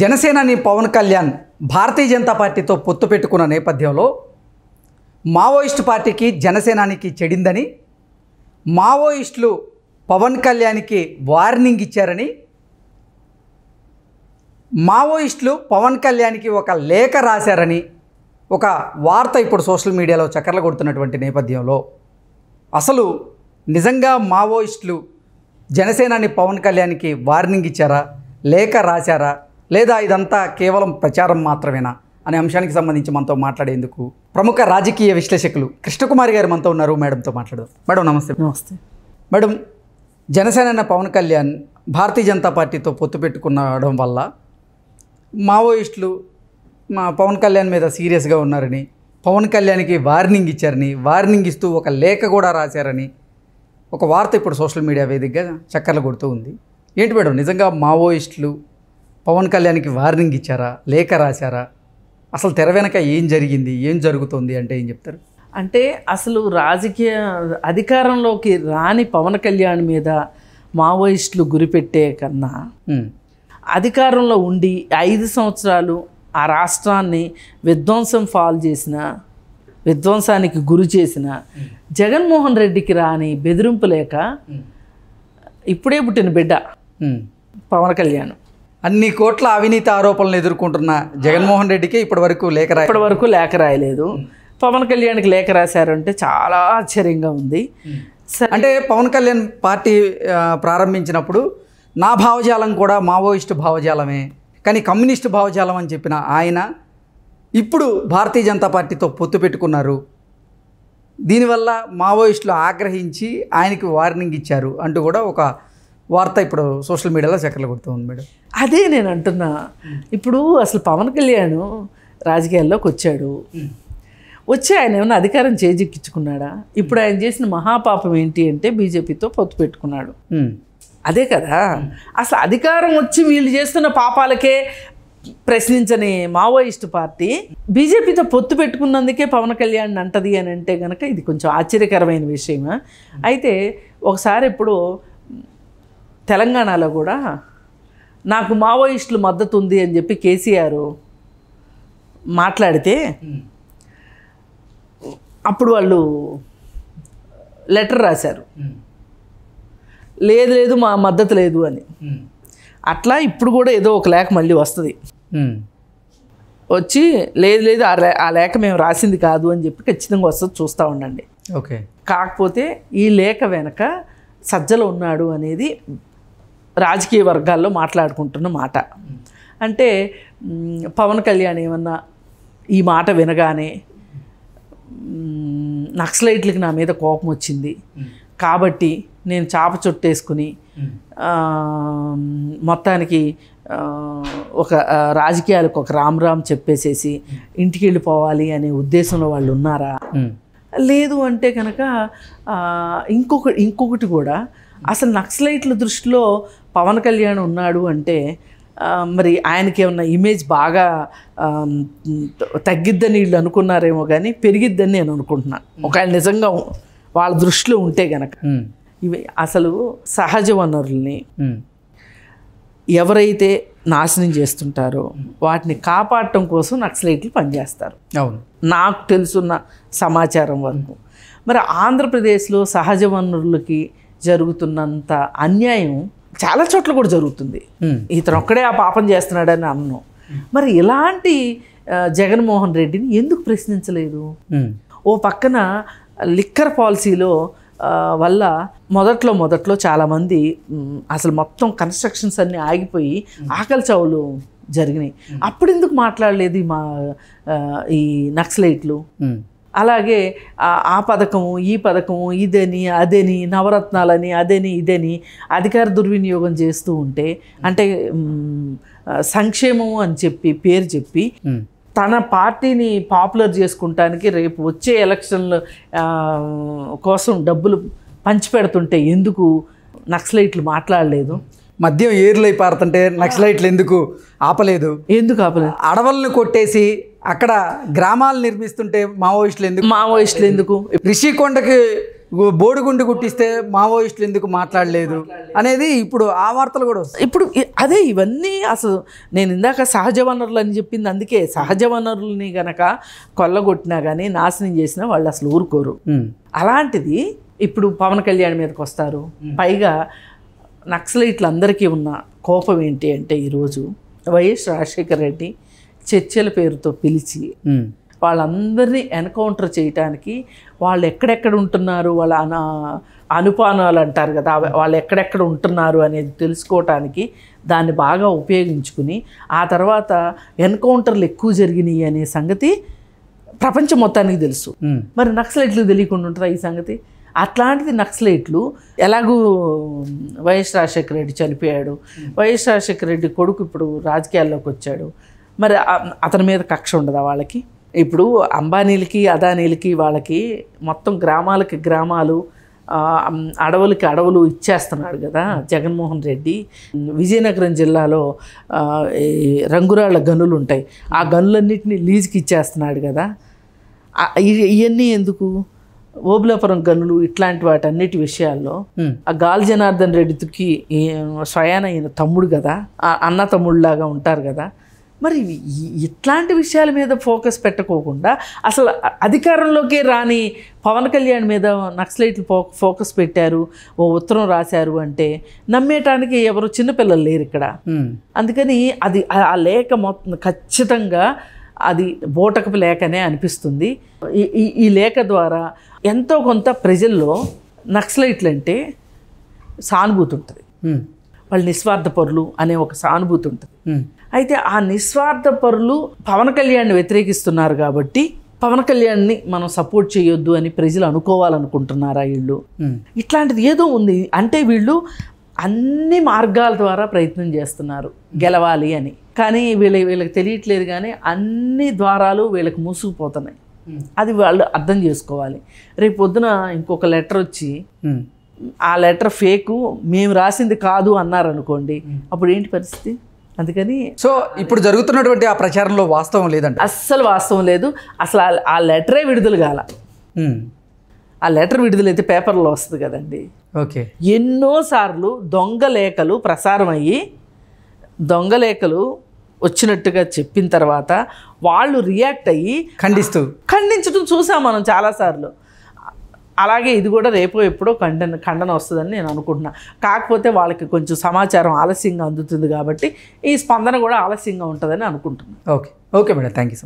జనసేనాని పవన్ కళ్యాణ్ భారతీయ జనతా పార్టీతో పొత్తు పెట్టుకున్న నేపథ్యంలో మావోయిస్టు పార్టీకి జనసేనానికి చెడిందని మావోయిస్టులు పవన్ కళ్యాణ్కి వార్నింగ్ ఇచ్చారని మావోయిస్టులు పవన్ కళ్యాణ్కి ఒక లేఖ రాశారని ఒక వార్త ఇప్పుడు సోషల్ మీడియాలో చక్కర్లు కొడుతున్నటువంటి నేపథ్యంలో అసలు నిజంగా మావోయిస్టులు జనసేనాని పవన్ కళ్యాణ్కి వార్నింగ్ ఇచ్చారా లేఖ రాశారా లేదా ఇదంతా కేవలం ప్రచారం మాత్రమేనా అనే అంశానికి సంబంధించి మనతో మాట్లాడేందుకు ప్రముఖ రాజకీయ విశ్లేషకులు కృష్ణకుమారి గారు మనతో ఉన్నారు మేడంతో మాట్లాడదాం మేడం నమస్తే నమస్తే మేడం జనసేన పవన్ కళ్యాణ్ భారతీయ జనతా పార్టీతో పొత్తు పెట్టుకున్నడం వల్ల మావోయిస్టులు మా పవన్ కళ్యాణ్ మీద సీరియస్గా ఉన్నారని పవన్ కళ్యాణ్కి వార్నింగ్ ఇచ్చారని వార్నింగ్ ఇస్తూ ఒక లేఖ కూడా రాశారని ఒక వార్త ఇప్పుడు సోషల్ మీడియా వేదికగా చక్కర్లు కొడుతూ ఉంది ఏంటి మేడం నిజంగా మావోయిస్టులు పవన్ కళ్యాణ్కి వార్నింగ్ ఇచ్చారా లేఖ రాశారా అసలు తెర వెనక ఏం జరిగింది ఏం జరుగుతుంది అంటే ఏం చెప్తారు అంటే అసలు రాజకీయ అధికారంలోకి రాని పవన్ కళ్యాణ్ మీద మావోయిస్టులు గురిపెట్టే కన్నా అధికారంలో ఉండి ఐదు సంవత్సరాలు ఆ రాష్ట్రాన్ని విధ్వంసం ఫాల్ చేసిన విధ్వంసానికి గురి చేసిన జగన్మోహన్ రెడ్డికి రాని బెదిరింపు లేక ఇప్పుడే పుట్టిన బిడ్డ పవన్ కళ్యాణ్ అన్ని కోట్ల అవినీతి ఆరోపణలు ఎదుర్కొంటున్న జగన్మోహన్ రెడ్డికి ఇప్పటి వరకు లేఖ రా ఇప్పటి వరకు లేఖ రాయలేదు పవన్ కళ్యాణ్కి లేఖ రాశారంటే చాలా ఆశ్చర్యంగా ఉంది అంటే పవన్ కళ్యాణ్ పార్టీ ప్రారంభించినప్పుడు నా భావజాలం కూడా మావోయిస్ట్ భావజాలమే కానీ కమ్యూనిస్ట్ భావజాలం అని చెప్పిన ఆయన ఇప్పుడు భారతీయ జనతా పార్టీతో పొత్తు పెట్టుకున్నారు దీనివల్ల మావోయిస్టులు ఆగ్రహించి ఆయనకి వార్నింగ్ ఇచ్చారు అంటూ కూడా ఒక వార్త ఇప్పుడు సోషల్ మీడియాలో చక్కర్లు కొడుతుంది మేడం అదే నేను అంటున్నా ఇప్పుడు అసలు పవన్ కళ్యాణ్ రాజకీయాల్లోకి వచ్చాడు వచ్చి ఆయన ఏమైనా అధికారం చేజిక్కించుకున్నాడా ఇప్పుడు ఆయన చేసిన మహాపాపం ఏంటి అంటే బీజేపీతో పొత్తు పెట్టుకున్నాడు అదే కదా అసలు అధికారం వచ్చి వీళ్ళు చేస్తున్న పాపాలకే ప్రశ్నించని మావోయిస్ట్ పార్టీ బీజేపీతో పొత్తు పెట్టుకున్నందుకే పవన్ కళ్యాణ్ అంటది అని అంటే కనుక ఇది కొంచెం ఆశ్చర్యకరమైన విషయమా అయితే ఒకసారి ఇప్పుడు తెలంగాణలో కూడా నాకు మావోయిస్టులు మద్దతు ఉంది అని చెప్పి కేసీఆర్ మాట్లాడితే అప్పుడు వాళ్ళు లెటర్ రాశారు లేదు లేదు మా మద్దతు లేదు అని అట్లా ఇప్పుడు కూడా ఏదో ఒక లేఖ మళ్ళీ వస్తుంది వచ్చి లేదు లేదు ఆ లేఖ మేము రాసింది కాదు అని చెప్పి ఖచ్చితంగా వస్తుంది చూస్తూ ఉండండి ఓకే కాకపోతే ఈ లేఖ వెనక సజ్జలు ఉన్నాడు అనేది రాజకీయ వర్గాల్లో మాట్లాడుకుంటున్న మాట అంటే పవన్ కళ్యాణ్ ఏమన్నా ఈ మాట వినగానే నక్సలైట్లకి నా మీద కోపం వచ్చింది కాబట్టి నేను చేప చుట్టేసుకుని మొత్తానికి ఒక రాజకీయాలకు ఒక రామ్ రామ్ చెప్పేసేసి ఇంటికి వెళ్ళిపోవాలి అనే ఉద్దేశంలో వాళ్ళు ఉన్నారా లేదు అంటే కనుక ఇంకొక ఇంకొకటి కూడా అసలు నక్సలైట్ల దృష్టిలో పవన్ కళ్యాణ్ ఉన్నాడు అంటే మరి ఆయనకి ఏమన్నా ఇమేజ్ బాగా తగ్గిద్దని వీళ్ళు అనుకున్నారేమో కానీ పెరిగిద్దని నేను అనుకుంటున్నాను ఒకవేళ నిజంగా వాళ్ళ దృష్టిలో ఉంటే గనక ఇవి అసలు సహజ వనరుల్ని ఎవరైతే నాశనం చేస్తుంటారో వాటిని కాపాడటం కోసం నక్సలైట్లు పనిచేస్తారు అవును నాకు తెలుసున్న సమాచారం వరకు మరి ఆంధ్రప్రదేశ్లో సహజ వనరులకి జరుగుతున్నంత అన్యాయం చాలా చోట్ల కూడా జరుగుతుంది ఇతను ఒక్కడే ఆ పాపం చేస్తున్నాడని అన్నం మరి ఇలాంటి జగన్మోహన్ రెడ్డిని ఎందుకు ప్రశ్నించలేదు ఓ పక్కన లిక్కర్ పాలసీలో వల్ల మొదట్లో మొదట్లో చాలామంది అసలు మొత్తం కన్స్ట్రక్షన్స్ అన్నీ ఆగిపోయి ఆకలి చావులు జరిగినాయి అప్పుడు ఎందుకు మాట్లాడలేదు మా ఈ నక్సలైట్లు అలాగే ఆ పథకము ఈ పథకము ఇదని అదని నవరత్నాలని అదని ఇదని అధికార దుర్వినియోగం చేస్తూ ఉంటే అంటే సంక్షేమము అని చెప్పి పేరు చెప్పి తన పార్టీని పాపులర్ చేసుకుంటానికి రేపు వచ్చే ఎలక్షన్ల కోసం డబ్బులు పంచిపెడుతుంటే ఎందుకు నక్సలైట్లు మాట్లాడలేదు మద్యం ఏర్లు అయిపోతుంటే నక్సలైట్లు ఎందుకు ఆపలేదు ఎందుకు ఆపలేదు అడవులను కొట్టేసి అక్కడ గ్రామాలు నిర్మిస్తుంటే మావోయిస్టులు ఎందుకు మావోయిస్టులు ఎందుకు రిషికొండకి బోడిగుండు గుట్టిస్తే మావోయిస్టులు ఎందుకు మాట్లాడలేదు అనేది ఇప్పుడు ఆ వార్తలు కూడా వస్తాయి ఇప్పుడు అదే ఇవన్నీ అసలు నేను ఇందాక సహజ వనరులు అని చెప్పింది అందుకే సహజ వనరుల్ని గనక కొల్లగొట్టినా కానీ నాశనం చేసినా వాళ్ళు అసలు ఊరుకోరు అలాంటిది ఇప్పుడు పవన్ కళ్యాణ్ మీదకి వస్తారు పైగా నక్సలైట్లందరికీ ఉన్న కోపం ఏంటి అంటే ఈరోజు వైఎస్ రాజశేఖర రెడ్డి చర్చల పేరుతో పిలిచి వాళ్ళందరినీ ఎన్కౌంటర్ చేయటానికి వాళ్ళు ఎక్కడెక్కడ ఉంటున్నారు వాళ్ళ అనా అనుపానాలు అంటారు కదా వాళ్ళు ఎక్కడెక్కడ ఉంటున్నారు అనేది తెలుసుకోవటానికి దాన్ని బాగా ఉపయోగించుకుని ఆ తర్వాత ఎన్కౌంటర్లు ఎక్కువ జరిగినాయి అనే సంగతి ప్రపంచం మొత్తానికి తెలుసు మరి నక్సలైట్లు తెలియకుండా ఉంటుందా ఈ సంగతి అట్లాంటిది నక్సలైట్లు ఎలాగూ వైఎస్ రాజశేఖర రెడ్డి చనిపోయాడు వైఎస్ రాజశేఖర రెడ్డి కొడుకు ఇప్పుడు రాజకీయాల్లోకి వచ్చాడు మరి అతని మీద కక్ష ఉండదా వాళ్ళకి ఇప్పుడు అంబానీలకి అదానీలకి వాళ్ళకి మొత్తం గ్రామాలకి గ్రామాలు అడవులకి అడవులు ఇచ్చేస్తున్నాడు కదా జగన్మోహన్ రెడ్డి విజయనగరం జిల్లాలో రంగురాళ్ళ గనులు ఉంటాయి ఆ గనులన్నింటినీ లీజుకి ఇచ్చేస్తున్నాడు కదా ఇవన్నీ ఎందుకు ఓబులాపురం గనులు ఇట్లాంటి వాటన్నిటి విషయాల్లో ఆ గాలి జనార్దన్ రెడ్డికి స్వయాన అయిన తమ్ముడు కదా అన్న తమ్ముళ్ళలాగా ఉంటారు కదా మరి ఇట్లాంటి విషయాల మీద ఫోకస్ పెట్టకోకుండా అసలు అధికారంలోకే రాని పవన్ కళ్యాణ్ మీద నక్సలైట్లు ఫో ఫోకస్ పెట్టారు ఓ ఉత్తరం రాశారు అంటే నమ్మేటానికి ఎవరు చిన్నపిల్లలు లేరు ఇక్కడ అందుకని అది ఆ లేఖ మొత్తం ఖచ్చితంగా అది బోటకపు లేఖనే అనిపిస్తుంది ఈ లేఖ ద్వారా ఎంతో కొంత ప్రజల్లో నక్సలైట్లు అంటే సానుభూతి ఉంటుంది వాళ్ళు పరులు అనే ఒక సానుభూతి ఉంటుంది అయితే ఆ నిస్వార్థ పరులు పవన్ కళ్యాణ్ని వ్యతిరేకిస్తున్నారు కాబట్టి పవన్ కళ్యాణ్ని మనం సపోర్ట్ చేయొద్దు అని ప్రజలు అనుకోవాలనుకుంటున్నారా వీళ్ళు ఇట్లాంటిది ఏదో ఉంది అంటే వీళ్ళు అన్ని మార్గాల ద్వారా ప్రయత్నం చేస్తున్నారు గెలవాలి అని కానీ వీళ్ళ వీళ్ళకి తెలియట్లేదు కానీ అన్ని ద్వారాలు వీళ్ళకి మూసుకుపోతున్నాయి అది వాళ్ళు అర్థం చేసుకోవాలి రేపు పొద్దున ఇంకొక లెటర్ వచ్చి ఆ లెటర్ ఫేకు మేము రాసింది కాదు అన్నారనుకోండి అప్పుడు ఏంటి పరిస్థితి అందుకని సో ఇప్పుడు జరుగుతున్నటువంటి ఆ ప్రచారంలో వాస్తవం లేదండి అస్సలు వాస్తవం లేదు అసలు ఆ లెటరే విడుదల కాల ఆ లెటర్ విడుదలైతే పేపర్లో వస్తుంది కదండి ఓకే ఎన్నోసార్లు దొంగలేఖలు ప్రసారం అయ్యి దొంగలేఖలు వచ్చినట్టుగా చెప్పిన తర్వాత వాళ్ళు రియాక్ట్ అయ్యి ఖండిస్తూ ఖండించడం చూసాం మనం చాలాసార్లు అలాగే ఇది కూడా రేపు ఎప్పుడో ఖండన ఖండన వస్తుందని నేను అనుకుంటున్నా కాకపోతే వాళ్ళకి కొంచెం సమాచారం ఆలస్యంగా అందుతుంది కాబట్టి ఈ స్పందన కూడా ఆలస్యంగా ఉంటుందని అనుకుంటున్నాను okay okay madam thank you